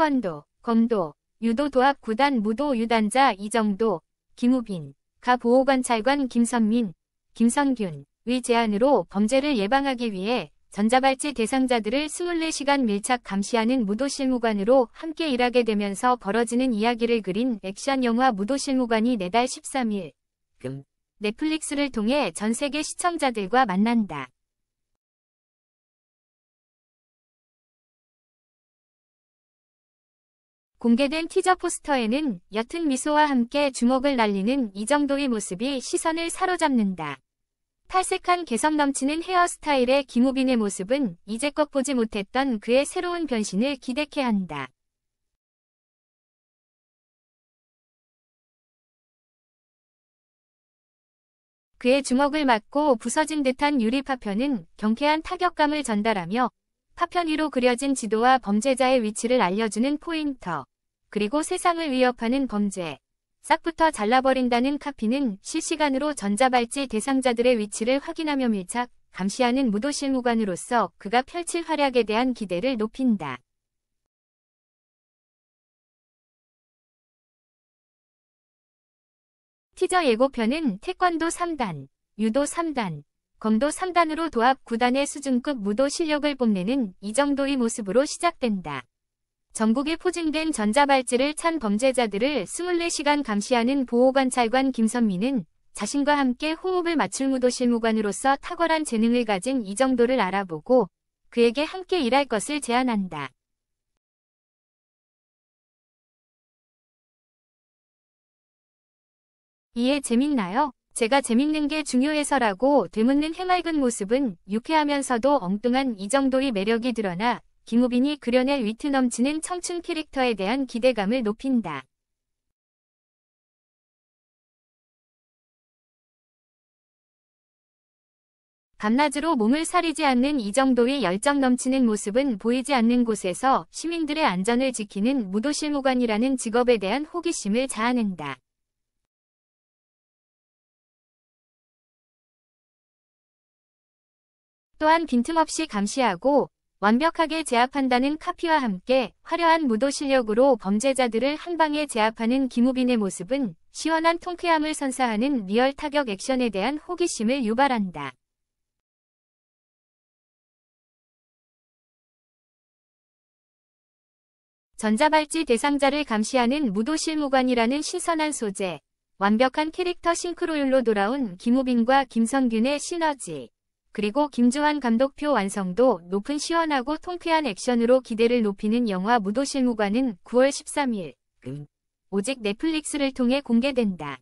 태권도, 검도, 유도 도합 구단 무도 유단자 이정도, 김우빈, 가 보호관찰관 김선민, 김선균위 제안으로 범죄를 예방하기 위해 전자발찌 대상자들을 24시간 밀착 감시하는 무도실무관으로 함께 일하게 되면서 벌어지는 이야기를 그린 액션 영화 무도실무관이 내달 13일 금 넷플릭스를 통해 전 세계 시청자들과 만난다. 공개된 티저 포스터에는 옅은 미소와 함께 주목을 날리는 이 정도의 모습이 시선을 사로잡는다. 탈색한 개성 넘치는 헤어스타일의 김우빈의 모습은 이제껏 보지 못했던 그의 새로운 변신을 기대케 한다. 그의 주먹을 맞고 부서진 듯한 유리 파편은 경쾌한 타격감을 전달하며 파편 위로 그려진 지도와 범죄자의 위치를 알려주는 포인터, 그리고 세상을 위협하는 범죄. 싹부터 잘라버린다는 카피는 실시간으로 전자발찌 대상자들의 위치를 확인하며 밀착, 감시하는 무도실무관으로서 그가 펼칠 활약에 대한 기대를 높인다. 티저 예고편은 태권도 3단, 유도 3단, 검도 3단으로 도합 9단의 수준급 무도 실력을 뽐내는 이 정도의 모습으로 시작된다. 전국에 포진된 전자발찌를 찬 범죄자들을 24시간 감시하는 보호관찰관 김선미는 자신과 함께 호흡을 맞출 무도실무관으로서 탁월한 재능을 가진 이 정도를 알아보고 그에게 함께 일할 것을 제안한다. 이에 재밌나요? 제가 재밌는 게 중요해서라고 되묻는 해맑은 모습은 유쾌하면서도 엉뚱한 이 정도의 매력이 드러나 김우빈이 그려낼 위트 넘치는 청춘 캐릭터에 대한 기대감을 높인다. 밤낮으로 몸을 사리지 않는 이 정도의 열정 넘치는 모습은 보이지 않는 곳에서 시민들의 안전을 지키는 무도실무관이라는 직업에 대한 호기심을 자아낸다. 또한 빈틈없이 감시하고 완벽하게 제압한다는 카피와 함께 화려한 무도 실력으로 범죄자들을 한방에 제압하는 김우빈의 모습은 시원한 통쾌함을 선사하는 리얼 타격 액션에 대한 호기심을 유발한다. 전자발찌 대상자를 감시하는 무도실무관이라는 신선한 소재, 완벽한 캐릭터 싱크로율로 돌아온 김우빈과 김성균의 시너지. 그리고 김주환 감독표 완성도 높은 시원하고 통쾌한 액션으로 기대를 높이는 영화 무도실무관은 9월 13일 오직 넷플릭스를 통해 공개된다.